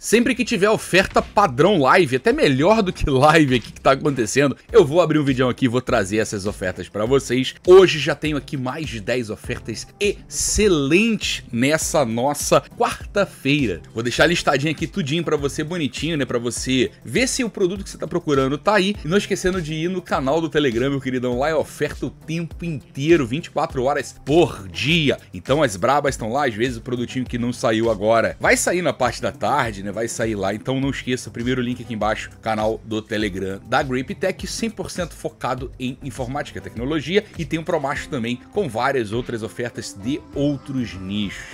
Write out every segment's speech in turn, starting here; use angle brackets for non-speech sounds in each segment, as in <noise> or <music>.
Sempre que tiver oferta padrão live, até melhor do que live aqui que tá acontecendo, eu vou abrir um vídeo aqui e vou trazer essas ofertas para vocês. Hoje já tenho aqui mais de 10 ofertas excelentes nessa nossa quarta-feira. Vou deixar listadinho aqui tudinho para você bonitinho, né, para você ver se o produto que você tá procurando tá aí. E não esquecendo de ir no canal do Telegram, meu queridão, lá é oferta o tempo inteiro, 24 horas por dia. Então as brabas estão lá, às vezes o produtinho que não saiu agora vai sair na parte da tarde, né? né? Vai sair lá. Então não esqueça, primeiro link aqui embaixo, canal do Telegram da Grip Tech, 100% focado em informática, tecnologia e tem o um Promacho também com várias outras ofertas de outros nichos.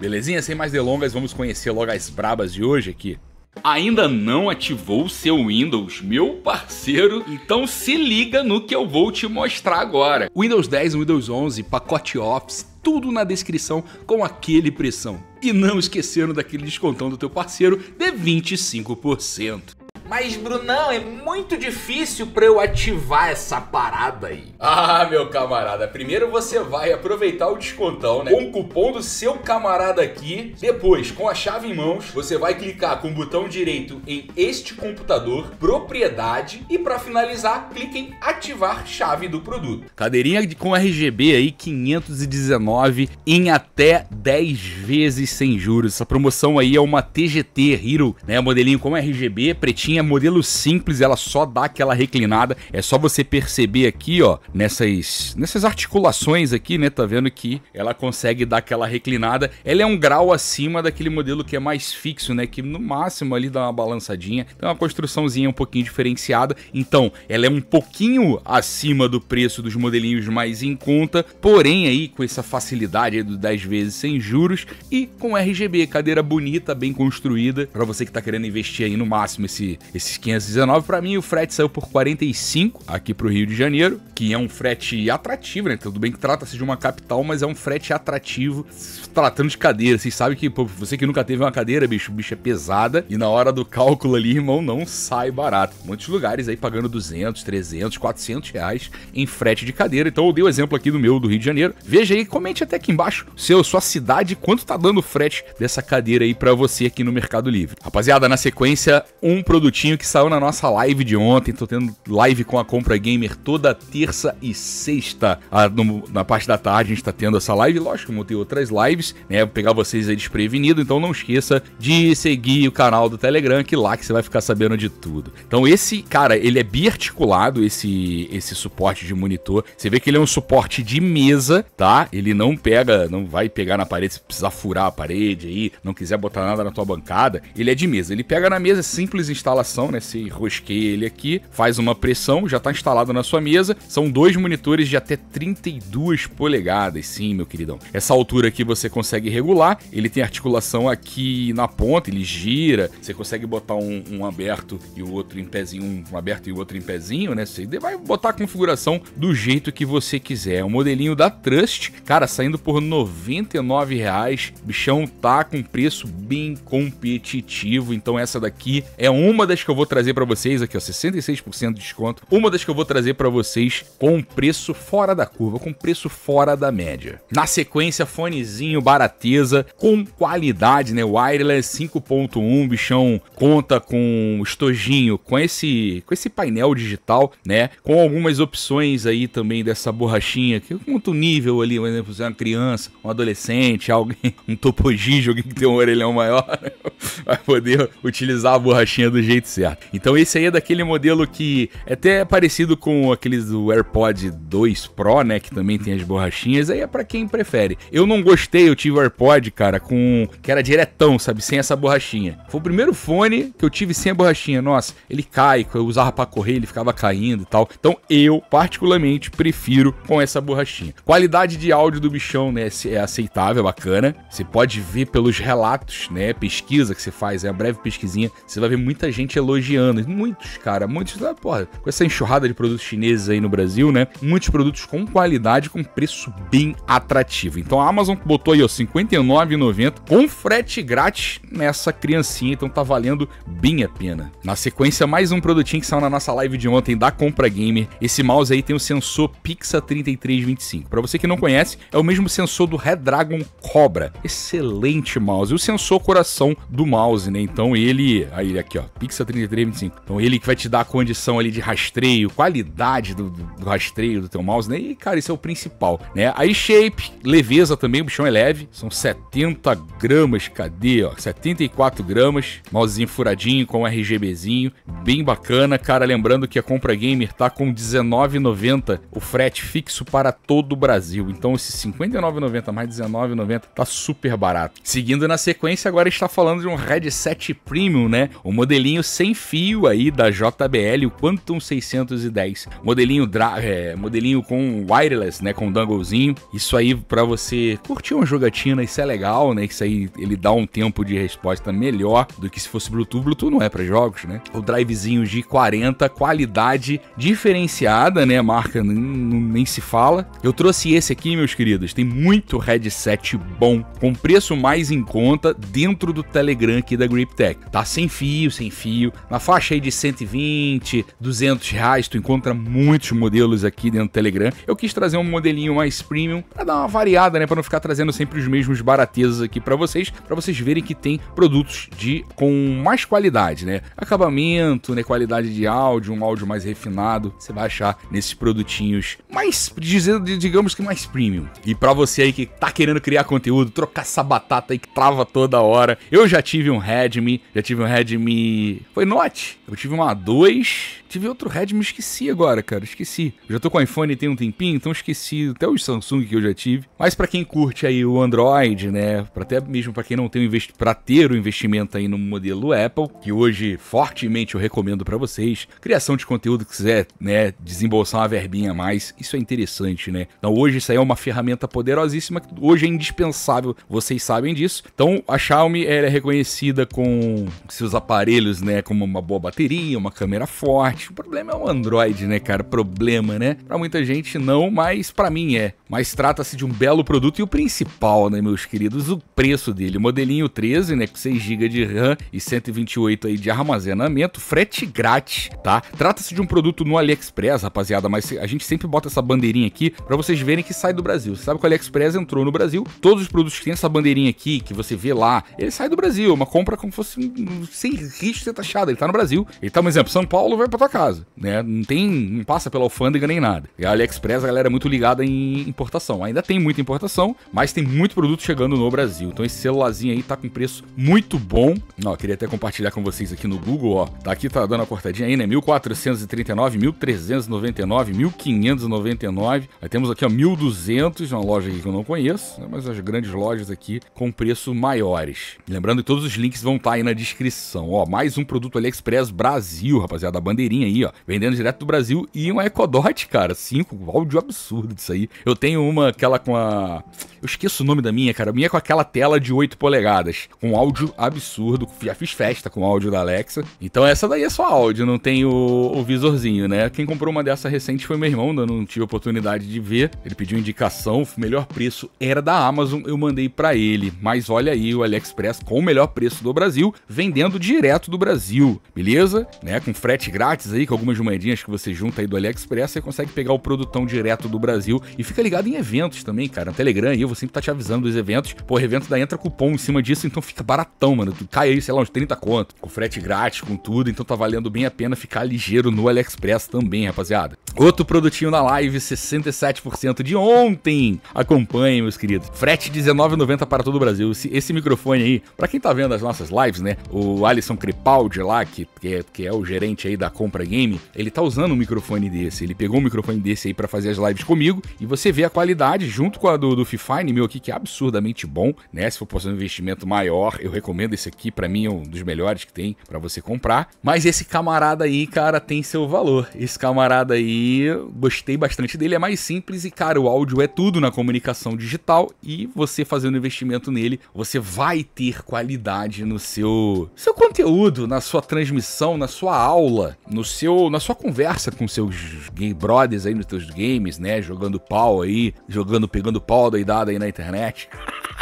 Belezinha? Sem mais delongas, vamos conhecer logo as brabas de hoje aqui. Ainda não ativou o seu Windows, meu parceiro? Então se liga no que eu vou te mostrar agora. Windows 10 Windows 11, pacote Office, tudo na descrição com aquele pressão. E não esquecendo daquele descontão do teu parceiro de 25%. Mas, Brunão, é muito difícil para eu ativar essa parada aí. Ah, meu camarada, primeiro você vai aproveitar o descontão, né? Com o cupom do seu camarada aqui. Depois, com a chave em mãos, você vai clicar com o botão direito em este computador, propriedade, e para finalizar, clique em ativar chave do produto. Cadeirinha com RGB aí 519 em até 10 vezes sem juros. Essa promoção aí é uma TGT Hero, né? Modelinho com RGB, pretinho caixinha é modelo simples, ela só dá aquela reclinada. É só você perceber aqui, ó, nessas, nessas articulações aqui, né? Tá vendo que ela consegue dar aquela reclinada. Ela é um grau acima daquele modelo que é mais fixo, né? Que no máximo ali dá uma balançadinha. Então a é uma construçãozinha um pouquinho diferenciada. Então, ela é um pouquinho acima do preço dos modelinhos mais em conta, porém aí com essa facilidade do 10 vezes sem juros e com RGB, cadeira bonita, bem construída, para você que tá querendo investir aí no máximo esse esses 519 para mim, o frete saiu por 45 aqui para o Rio de Janeiro, que é um frete atrativo, né? Tudo bem que trata-se de uma capital, mas é um frete atrativo. Tratando de cadeira, vocês sabem que pô, você que nunca teve uma cadeira, bicho, bicho é pesada e na hora do cálculo ali, irmão, não sai barato. Muitos lugares aí pagando 200, 300, 400 reais em frete de cadeira. Então eu dei o exemplo aqui do meu do Rio de Janeiro. Veja aí, comente até aqui embaixo seu sua cidade quanto tá dando frete dessa cadeira aí para você aqui no Mercado Livre. Rapaziada, na sequência, um produto produtinho que saiu na nossa live de ontem. Tô tendo live com a Compra Gamer toda terça e sexta. no, na parte da tarde a gente tá tendo essa live. Lógico, como tem outras lives, né? Vou pegar vocês aí desprevenido. Então não esqueça de seguir o canal do Telegram, que lá que você vai ficar sabendo de tudo. Então esse, cara, ele é biarticulado, esse, esse suporte de monitor. Você vê que ele é um suporte de mesa, tá? Ele não pega, não vai pegar na parede se precisar furar a parede aí, não quiser botar nada na tua bancada. Ele é de mesa. Ele pega na mesa, simples instalação instalação, né? Você rosqueia ele aqui, faz uma pressão, já está instalado na sua mesa. São dois monitores de até 32 polegadas, sim, meu queridão. Essa altura aqui você consegue regular, ele tem articulação aqui na ponta, ele gira, você consegue botar um, um aberto e o outro em pezinho, um aberto e o outro em pezinho, né? Você vai botar a configuração do jeito que você quiser. É um modelinho da Trust, cara, saindo por R$ 99,00. Bichão tá com preço bem competitivo, então essa daqui é uma das das que eu vou trazer para vocês, aqui ó, 66% de desconto, uma das que eu vou trazer para vocês com um preço fora da curva, com um preço fora da média. Na sequência, fonezinho, barateza, com qualidade, né? Wireless 5.1, bichão conta com estojinho, com esse, com esse painel digital, né? Com algumas opções aí também dessa borrachinha, que quanto nível ali, por exemplo, se é uma criança, um adolescente, alguém, <laughs> um topogígio, alguém que tem um orelhão maior, <laughs> vai poder utilizar a borrachinha do jeito certo. Então esse aí é daquele modelo que é até parecido com aqueles do AirPod 2 Pro, né? Que também tem as borrachinhas. Aí é para quem prefere. Eu não gostei, eu tive o AirPod, cara, com. que era diretão, sabe? Sem essa borrachinha. Foi o primeiro fone que eu tive sem a borrachinha. Nossa, ele cai, eu usava para correr, ele ficava caindo e tal. Então eu, particularmente, prefiro com essa borrachinha. Qualidade de áudio do bichão, né? É aceitável, bacana. Você pode ver pelos relatos, né? Pesquisa que você faz, é uma breve pesquisinha. Você vai ver muita gente gente elogiando. Muitos, cara, muitos. Ah, porra, com essa enxurrada de produtos chineses aí no Brasil, né? Muitos produtos com qualidade, com preço bem atrativo. Então a Amazon botou aí, ó, R$ 59,90 com frete grátis nessa criancinha. Então tá valendo bem a pena. Na sequência, mais um produtinho que saiu na nossa live de ontem da Compra Gamer. Esse mouse aí tem o sensor Pixa 3325. Para você que não conhece, é o mesmo sensor do Redragon Cobra. Excelente mouse. E o sensor coração do mouse, né? Então ele. Aí, aqui, ó. Pixa 3325. Então ele que vai te dar a condição ali de rastreio, qualidade do, do, do rastreio do teu mouse, né? E, cara, isso é o principal, né? A shape, leveza também, o bichão é leve. São 70 gramas, cadê, ó? 74 gramas. Mousezinho furadinho com RGBzinho. Bem bacana, cara. Lembrando que a Compra Gamer tá com 19,90 o frete fixo para todo o Brasil. Então esse 59,90 mais 19,90 tá super barato. Seguindo na sequência, agora a gente tá falando de um headset premium, né? O modelinho sem fio aí da JBL, o Quantum 610. Modelinho, é, modelinho com wireless, né? Com danglezinho. Isso aí para você curtir uma jogatina, isso é legal, né? Isso aí ele dá um tempo de resposta melhor do que se fosse Bluetooth. Bluetooth não é para jogos, né? O drivezinho g 40, qualidade diferenciada, né? Marca nem se fala. Eu trouxe esse aqui, meus queridos. Tem muito headset bom, com preço mais em conta dentro do Telegram aqui da GripTech. Tá sem fio, sem fio na faixa aí de 120, 200 reais, tu encontra muitos modelos aqui dentro do Telegram. Eu quis trazer um modelinho mais premium para dar uma variada, né, para não ficar trazendo sempre os mesmos baratezas aqui para vocês, para vocês verem que tem produtos de com mais qualidade, né? Acabamento, né, qualidade de áudio, um áudio mais refinado, você vai achar nesses produtinhos mais dizendo, digamos que mais premium. E para você aí que tá querendo criar conteúdo, trocar essa batata aí que trava toda hora, eu já tive um Redmi, já tive um Redmi foi Note. Eu tive uma 2 Tive outro Redmi, esqueci agora, cara, esqueci. já tô com o iPhone tem um tempinho, então esqueci até os Samsung que eu já tive. Mas para quem curte aí o Android, né, para até mesmo para quem não tem invest... para ter o investimento aí no modelo Apple, que hoje fortemente eu recomendo para vocês, criação de conteúdo que quiser, né, desembolsar uma verbinha a mais, isso é interessante, né? Então hoje isso aí é uma ferramenta poderosíssima que hoje é indispensável, vocês sabem disso. Então a Xiaomi é reconhecida com seus aparelhos, né, como uma boa bateria, uma câmera forte, acho. O problema é o Android, né, cara? Problema, né? Pra muita gente não, mas para mim é. Mas trata-se de um belo produto e o principal, né, meus queridos, o preço dele. modelinho 13, né, com 6 GB de RAM e 128 aí de armazenamento, frete grátis, tá? Trata-se de um produto no AliExpress, rapaziada, mas a gente sempre bota essa bandeirinha aqui para vocês verem que sai do Brasil. Você sabe que o AliExpress entrou no Brasil, todos os produtos que tem essa bandeirinha aqui, que você vê lá, ele sai do Brasil, uma compra como fosse sem risco de ser taxado, ele tá no Brasil. Ele tá, um exemplo, São Paulo vai pra tua casa, né? Não tem, não passa pela alfândega nem nada. E a AliExpress, a galera é muito ligada em importação. Ainda tem muita importação, mas tem muito produto chegando no Brasil. Então esse celularzinho aí tá com preço muito bom. Ó, queria até compartilhar com vocês aqui no Google, ó. Tá aqui, tá dando a cortadinha aí, né? 1439, 1399, 1599. Aí temos aqui, ó, 1200, uma loja aqui que eu não conheço, né? mas as grandes lojas aqui com preço maiores. Lembrando que todos os links vão estar tá aí na descrição, ó. Mais um produto AliExpress Brasil, rapaziada, a bandeirinha aí, ó, vendendo direto do Brasil. E uma Ecodot, cara, 5, áudio absurdo disso aí. Eu tenho uma, aquela com a... Eu esqueço o nome da minha, cara. A minha é com aquela tela de 8 polegadas, com áudio absurdo. Já fiz festa com áudio da Alexa. Então essa daí é só áudio, não tem o, o visorzinho, né? Quem comprou uma dessa recente foi meu irmão, Eu não tive oportunidade de ver. Ele pediu indicação, o melhor preço era da Amazon, eu mandei para ele. Mas olha aí o AliExpress com o melhor preço do Brasil, vendendo direto do Brasil, beleza? Né? Com frete grátis, aí, com algumas moedinhas que você junta aí do AliExpress, você consegue pegar o produtão direto do Brasil. E fica ligado em eventos também, cara. No Telegram aí, eu vou sempre tá te avisando dos eventos. Pô, evento da entra cupom em cima disso, então fica baratão, mano. Tu cai aí, sei lá, uns 30 conto. Com frete grátis, com tudo. Então tá valendo bem a pena ficar ligeiro no AliExpress também, rapaziada. Outro produtinho na live, 67% de ontem. Acompanhe, meus queridos. Frete 19,90 para todo o Brasil. Esse, esse microfone aí, para quem tá vendo as nossas lives, né? O Alisson Crepaldi lá, que, que, é, que é o gerente aí da compra Compra Game, ele tá usando um microfone desse. Ele pegou um microfone desse aí para fazer as lives comigo e você vê a qualidade junto com a do, do Fifine meu aqui, que é absurdamente bom, né? Se for por um investimento maior, eu recomendo esse aqui, para mim é um dos melhores que tem para você comprar. Mas esse camarada aí, cara, tem seu valor. Esse camarada aí, gostei bastante dele, é mais simples e, cara, o áudio é tudo na comunicação digital e você fazendo investimento nele, você vai ter qualidade no seu, seu conteúdo, na sua transmissão, na sua aula, no no seu, na sua conversa com seus gay brothers aí nos seus games, né? Jogando pau aí, jogando, pegando pau doidado aí na internet.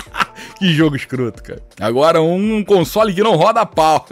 <laughs> que jogo escroto, cara. Agora um console que não roda pau.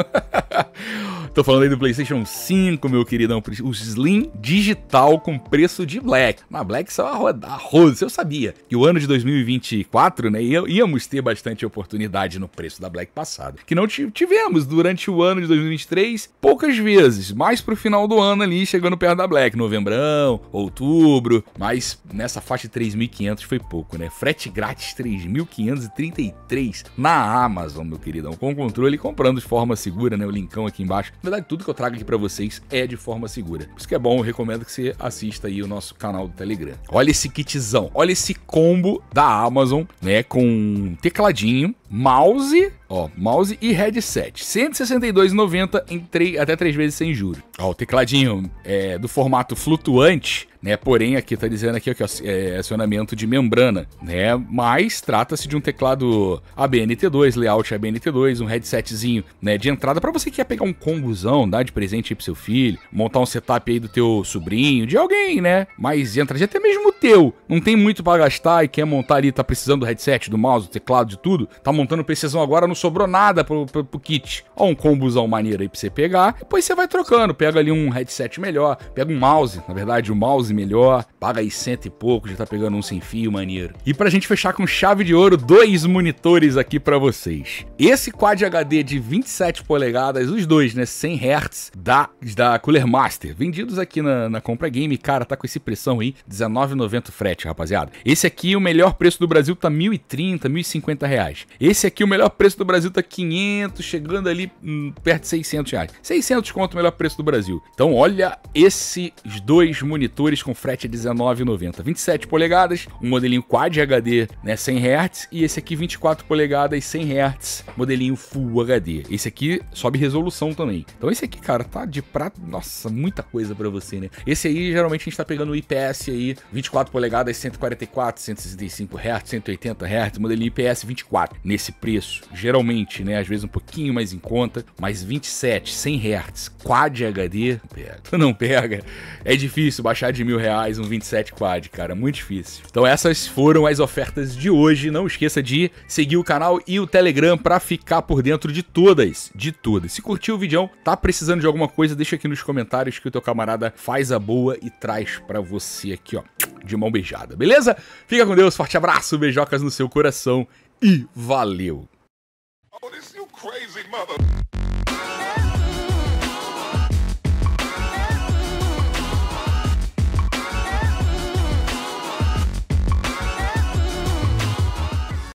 <laughs> Tô falando aí do PlayStation 5, meu queridão. O Slim digital com preço de Black. Mas Black só arroz. Eu sabia que o ano de 2024, né, íamos ter bastante oportunidade no preço da Black passado. Que não tivemos durante o ano de 2023 poucas vezes. Mais pro final do ano ali, chegando perto da Black. Novembrão, outubro. Mas nessa faixa de 3.500 foi pouco, né? Frete grátis 3.533 na Amazon, meu queridão. Com controle comprando de forma segura, né? O linkão aqui embaixo verdade, tudo que eu trago aqui para vocês é de forma segura. Por isso que é bom, eu recomendo que você assista aí o nosso canal do Telegram. Olha esse kitzão, olha esse combo da Amazon, né? Com tecladinho, mouse Ó, mouse e headset. 162,90 em até 3 vezes sem juros. Ó, o tecladinho é do formato flutuante, né? Porém, aqui tá dizendo aqui, aqui ó, é, é, acionamento de membrana, né? Mas trata-se de um teclado ABNT2, layout ABNT2, um headsetzinho, né, de entrada para você que quer pegar um combuzão, dar de presente aí pro seu filho, montar um setup aí do teu sobrinho, de alguém, né? Mas entra de até mesmo o teu. Não tem muito para gastar e quer montar ali, tá precisando do headset, do mouse, do teclado, de tudo. Tá montando o PCzão agora no sobrou nada pro, pro, pro kit. Ó, um combozão maneiro aí pra você pegar. Depois você vai trocando, pega ali um headset melhor, pega um mouse, na verdade, um mouse melhor, paga aí cento e pouco, já tá pegando um sem fio maneiro. E pra gente fechar com chave de ouro, dois monitores aqui para vocês. Esse Quad HD de 27 polegadas, os dois, né, 100 Hz, da, da Cooler Master, vendidos aqui na, na Compra Game, cara, tá com esse pressão aí, 19,90 frete, rapaziada. Esse aqui, o melhor preço do Brasil tá 1.030, 1.050 reais. Esse aqui, o melhor preço do Brasil tá 500, chegando ali hum, perto de 600 reais. 600 conto o melhor preço do Brasil. Então olha esses dois monitores com frete 19,90. 27 polegadas, um modelinho Quad HD, né, 100 Hz, e esse aqui 24 polegadas, 100 Hz, modelinho Full HD. Esse aqui sobe resolução também. Então esse aqui, cara, tá de prato, nossa, muita coisa para você, né? Esse aí, geralmente a gente tá pegando o IPS aí, 24 polegadas, 144, 165 Hz, 180 Hz, modelinho IPS 24, nesse preço. Geralmente geralmente, né? Às vezes um pouquinho mais em conta, mas 27, 100 Hz, Quad HD, pega. Tu <laughs> não pega. É difícil baixar de mil reais um 27 Quad, cara, muito difícil. Então essas foram as ofertas de hoje. Não esqueça de seguir o canal e o Telegram para ficar por dentro de todas, de todas. Se curtiu o vídeo, tá precisando de alguma coisa, deixa aqui nos comentários que o teu camarada faz a boa e traz para você aqui, ó, de mão beijada, beleza? Fica com Deus, forte abraço, beijocas no seu coração e valeu! Oh, this you crazy mother.